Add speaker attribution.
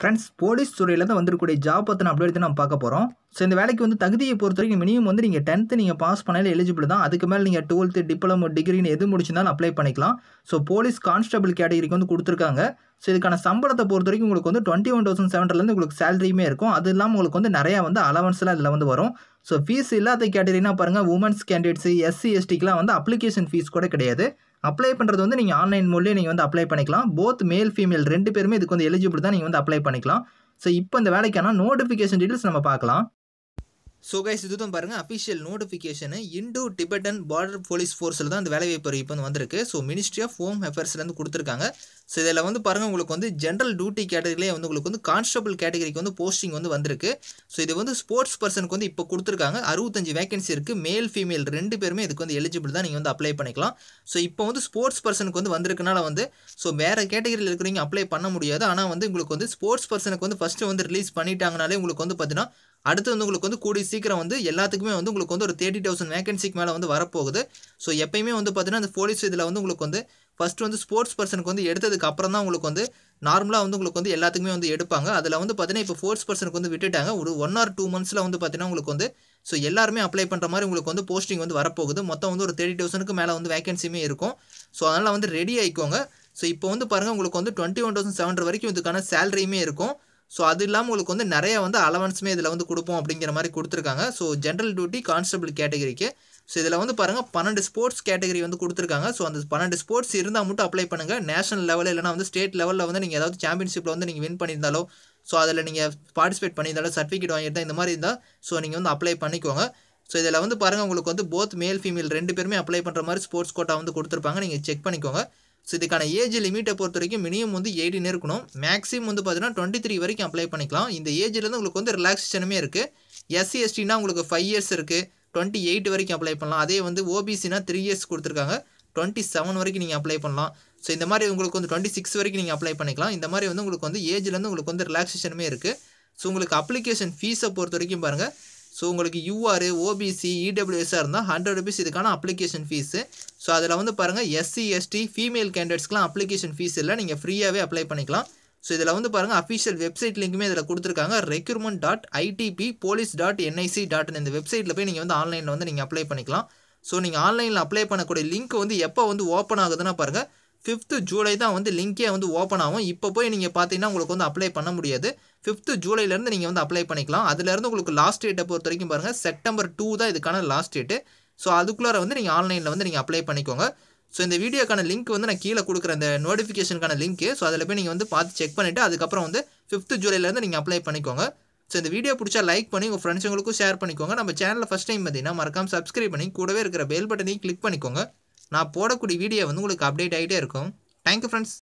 Speaker 1: friends police துறையிலேருந்து வந்துருக்கூடிய job பற்றி நான் அப்படி எடுத்து நம்ம பார்க்க போகிறோம் ஸோ இந்த வேலைக்கு வந்து தகுதியை பொறுத்த வரைக்கும் மினிமம் வந்து நீங்கள் டென்த்து நீங்கள் பாஸ் பண்ணாலே எலிஜிபிள் தான் அதுக்கு மேலே நீங்கள் டுவெல்த்து டிப்ளமோ டிகிரின்னு எது முடிச்சிருந்தாலும் அப்ளை பண்ணிக்கலாம் ஸோ போலீஸ் கான்ஸ்டபிள் கேட்டகரிக்கு வந்து கொடுத்துருக்காங்க ஸோ இதுக்கான சம்பளத்தை பொறுத்த வரைக்கும் உங்களுக்கு வந்து டுவெண்ட்டி ஒன் தௌசண்ட் செவன்லேருந்து உங்களுக்கு சேலரியுமே இருக்கும் அது இல்லாமல் உங்களுக்கு வந்து நிறையா வந்து அலவன்ஸ்லாம் இதில் வந்து வரும் ஸோ ஃபீஸ் இல்லாத கேட்டகரினா பாருங்கள் உமன்ஸ் கேண்டிடேட்ஸு எஸ்சி எஸ்டிக்கெலாம் வந்து அப்ளிகேஷன் ஃபீஸ் கூட கிடையாது அப்ளை பண்ணுறது வந்து நீங்கள் ஆன்லைன் மூலியம் நீங்கள் வந்து அப்ளை பண்ணிக்கலாம் போத் மேல் ஃபீமேல் ரெண்டு பேருமே இதுக்கு வந்து எலிஜிபிள் தான் நீங்கள் வந்து அப்ளை பண்ணிக்கலாம் ஸோ இப்போ இந்த வேலைக்கான நோட்டிஃபிகேஷன் டீட்டெயில்ஸ் நம்ம பார்க்கலாம் ஸோ கைஸ் இது தான் பாருங்கள் official notification Indo Tibetan border police ஃபோர்ஸில் தான் அந்த வேலைவாய்ப்பு இப்போ வந்து வந்திருக்கு ஸோ மினிஸ்ட்ரி ஆஃப் ஹோம் அஃபேர்ஸ்லேருந்து கொடுத்துருக்காங்க ஸோ இதில் வந்து பாருங்கள் உங்களுக்கு வந்து ஜென்ரல் டியூட்டி கேட்டகரிலே வந்து உங்களுக்கு வந்து கான்ஸ்டபிள் கேட்டகரிக்கு வந்து போஸ்டிங் வந்து வந்திருக்கு ஸோ இது வந்து ஸ்போர்ட்ஸ் பர்சனுக்கு வந்து இப்போ கொடுத்துருக்காங்க அறுபத்தஞ்சு வேகன்சி இருக்குது மேல் ஃபீமேல் ரெண்டு பேருமே இதுக்கு வந்து எலிஜிபிள் தான் நீங்கள் வந்து அப்ளை பண்ணிக்கலாம் ஸோ இப்போ வந்து ஸ்போர்ட்ஸ் பர்சனுக்கு வந்து வந்திருக்கனால வந்து ஸோ வேறு கேட்டகரியில் இருக்கிறவங்க அப்ளை பண்ண முடியாது ஆனால் வந்து உங்களுக்கு வந்து ஸ்போர்ட்ஸ் பர்சனுக்கு வந்து ஃபஸ்ட்டு வந்து ரிலீஸ் பண்ணிட்டாங்கனாலே உங்களுக்கு வந்து பார்த்தீங்கன்னா அடுத்து வந்து உங்களுக்கு வந்து கூடிய சீக்கிரம் வந்து எல்லாத்துக்குமே வந்து உங்களுக்கு வந்து ஒரு தேர்ட்டி தௌசண்ட் வேகன்சிக்கு மேலே வந்து வரப்போகுது ஸோ எப்பயுமே வந்து பார்த்தீங்கன்னா அந்த போலீஸ் இதில் வந்து உங்களுக்கு வந்து ஃபஸ்ட்டு வந்து ஸ்போர்ட்ஸ் பர்சனுக்கு வந்து எடுத்ததுக்கு அப்புறம் தான் உங்களுக்கு வந்து நார்மலாக வந்து உங்களுக்கு வந்து எல்லாத்துக்குமே வந்து எடுப்பாங்க அதில் வந்து பார்த்தீங்கன்னா இப்போ ஸ்போர்ட்ஸ் பர்சனுக்கு வந்து விட்டுட்டாங்க ஒரு ஒன் ஆர் டூ மந்த்ஸில் வந்து பார்த்தீங்கன்னா உங்களுக்கு வந்து ஸோ எல்லாருமே அப்ளை பண்ணுற மாதிரி உங்களுக்கு வந்து போஸ்டிங் வந்து வரப்போகுது மொத்தம் வந்து ஒரு தேர்ட்டி தௌசண்ட்க்கு மேலே வந்து வேகன்சியுமே இருக்கும் ஸோ அதனால் வந்து ரெடி ஆகிக்கோங்க ஸோ இப்போ வந்து பாருங்கள் உங்களுக்கு வந்து டுவெண்ட்டி ஒன் தௌசண்ட் செவன் வரைக்கும் இதுக்கான சேலரியுமே இருக்கும் ஸோ அது இல்லாமல் உங்களுக்கு வந்து நிறைய வந்து அலவன்ஸுமே இதில் வந்து கொடுப்போம் அப்படிங்கிற மாதிரி கொடுத்துருக்காங்க ஸோ ஜென்ரல் டியூட்டி கான்ஸ்டபிள் கேட்டகரிக்கு ஸோ இதில் வந்து பாருங்கள் பன்னெண்டு ஸ்போர்ட்ஸ் கேட்டகரி வந்து கொடுத்துருக்காங்க ஸோ அந்த பன்னெண்டு ஸ்போர்ட்ஸ் இருந்தால் மட்டும் அப்ளை பண்ணுங்கள் நேஷனல் லெவலில் இல்லைனா வந்து ஸ்டேட் லெவலில் வந்து நீங்கள் ஏதாவது சாம்பியன்ஷிப்பில் வந்து நீங்கள் வின் பண்ணியிருந்தாலோ ஸோ அதில் நீங்கள் பார்ட்டிசிபேட் பண்ணியிருந்தாலும் சர்டிஃபிகேட் வாங்கியிருந்தால் இந்த மாதிரி இருந்தால் ஸோ நீங்கள் வந்து அப்ளை பண்ணிக்கோங்க ஸோ இதில் வந்து பாருங்கள் உங்களுக்கு வந்து போத் மேல் ஃபீமேல் ரெண்டு பேருமே அப்ளை பண்ணுற மாதிரி ஸ்போர்ட்ஸ் கோட்டா வந்து கொடுத்துருப்பாங்க நீங்கள் செக் பண்ணிக்கோங்க ஸோ இதுக்கான ஏஜ் லிமிட்டை பொறுத்த வரைக்கும் மினிமம் வந்து எயிட்டின் இருக்கணும் மேக்ஸிமம் வந்து பார்த்தீங்கன்னா டுவெண்ட்டி த்ரீ வரைக்கும் அப்ளை பண்ணிக்கலாம் இந்த ஏஜ்லேருந்து உங்களுக்கு வந்து ரிலாக்ஸேஷனுமே இருக்குது எஸ்சி எஸ்டினா e உங்களுக்கு ஃபைவ் இயர்ஸ் இருக்குது டுவெண்ட்டி எயிட் வரைக்கும் அப்ளை பண்ணலாம் அதே வந்து ஓபிசினா த்ரீ இயர்ஸ் கொடுத்துருக்காங்க டுவெண்ட்டி செவன் வரைக்கும் நீங்கள் அப்ளை பண்ணலாம் ஸோ இந்த மாதிரி உங்களுக்கு வந்து டுவெண்ட்டி சிக்ஸ் வரைக்கும் நீங்கள் அப்ளை பண்ணிக்கலாம் இந்த மாதிரி வந்து உங்களுக்கு வந்து ஏஜ்லேருந்து உங்களுக்கு வந்து ரிலாக்ஸேஷனுமே இருக்குது ஸோ உங்களுக்கு அப்ளிகேஷன் ஃபீஸை பொறுத்த வரைக்கும் பாருங்கள் ஸோ உங்களுக்கு யூஆர் ஓபிசி இடபிள்யூஎஸ்ஆர் இருந்தால் ஹண்ட்ரட் ருபீஸ் இதுக்கான அப்ளிகேஷன் ஃபீஸு ஸோ அதில் வந்து பாருங்கள் எஸ்சி எஸ்டி ஃபீமேல் கேண்டிடேட்ஸ்க்குலாம் அப்ளிகேஷன் ஃபீஸ் இல்லை நீங்கள் ஃப்ரீயாகவே அப்ளை பண்ணிக்கலாம் ஸோ இதில் வந்து பாருங்கள் அஃபிஷியல் வெப்சைட் லிங்க்குமே இதில் கொடுத்துருக்காங்க recruitment dot ITBP police dot NIC dot இந்த வெப்சைட்டில் போய் நீங்கள் வந்து ஆன்லைனில் வந்து நீங்கள் அப்ளை பண்ணிக்கலாம் ஸோ நீங்கள் ஆன்லைனில் அப்ளை பண்ணக்கூடிய லிங்க் வந்து எப்போ வந்து ஓப்பன் ஆகுதுன்னா பாருங்கள் ஃபிஃப்த்து ஜூலை தான் வந்து லிங்கே வந்து ஓப்பன் ஆகும் இப்போ போய் நீங்கள் பார்த்தீங்கன்னா உங்களுக்கு வந்து அப்ளை பண்ண முடியாது ஃபிஃப்த்து ஜூலைலேருந்து நீங்கள் வந்து அப்ளை பண்ணிக்கலாம் அதுலேருந்து உங்களுக்கு லாஸ்ட் டேட்டை பொறுத்த வரைக்கும் பாருங்கள் செப்டம்பர் டூ தான் இதுக்கான லாஸ்ட் டேட்டு ஸோ அதுக்குள்ளார வந்து நீங்கள் ஆன்லைனில் வந்து நீங்கள் அப்ளை பண்ணிக்கோங்க ஸோ இந்த வீடியோக்கான லிங்க் வந்து நான் கீழே கொடுக்குற அந்த நோட்டிஃபிகேஷனுக்கான லிங்க்கு ஸோ அதில் போய் நீங்கள் வந்து பார்த்து செக் பண்ணிவிட்டு அதுக்கப்புறம் வந்து ஃபிஃப்த்து ஜூலைலேருந்து நீங்கள் அப்ளை பண்ணிக்கோங்க ஸோ இந்த வீடியோ பிடிச்சா லைக் பண்ணி உங்கள் ஃப்ரெண்ட்ஸுங்களுக்கும் ஷேர் பண்ணிக்கோங்க நம்ம சேனலில் ஃபஸ்ட் டைம் பார்த்தீங்கன்னா மறக்காமல் சப்ஸ்கிரைப் பண்ணி கூடவே இருக்கிற பெல் பட்டனையும் கிளிக் பண்ணிக்கோங்க நான் போடக்கூடிய வீடியோ வந்து உங்களுக்கு அப்டேட் ஆகிட்டே இருக்கும் தேங்க்யூ ஃப்ரெண்ட்ஸ்